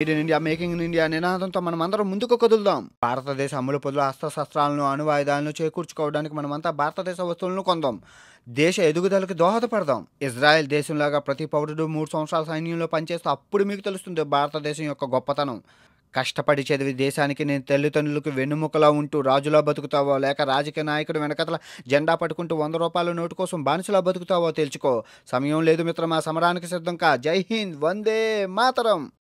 made in India making in India నినాదంతో మనం అందరం ముందుకు కదులుదాం భారతదేశ అమలు పొదులు అస్త్రశస్త్రాలను అణువాయుధాలను చేకూర్చుకోవడానికి మనమంతా భారతదేశ వస్తువులను కొందాం దేశ ఎదుగుదలకు దోహదపడదాం ఇజ్రాయెల్ దేశంలాగా ప్రతి పౌరుడు మూడు సంవత్సరాల సైన్యంలో పనిచేస్తే అప్పుడు మీకు తెలుస్తుంది భారతదేశం యొక్క గొప్పతనం కష్టపడి చదివి దేశానికి నేను తల్లిదండ్రులకు వెన్నుముకలా ఉంటూ రాజులా బతుకుతావో లేక రాజకీయ నాయకుడు వెనకతల జెండా పట్టుకుంటూ వంద రూపాయల నోటు కోసం బానిసలా బతుకుతావో తెలుసుకో సమయం లేదు మిత్రమా సమరానికి సిద్ధం కా జై హింద్ వందే మాతరం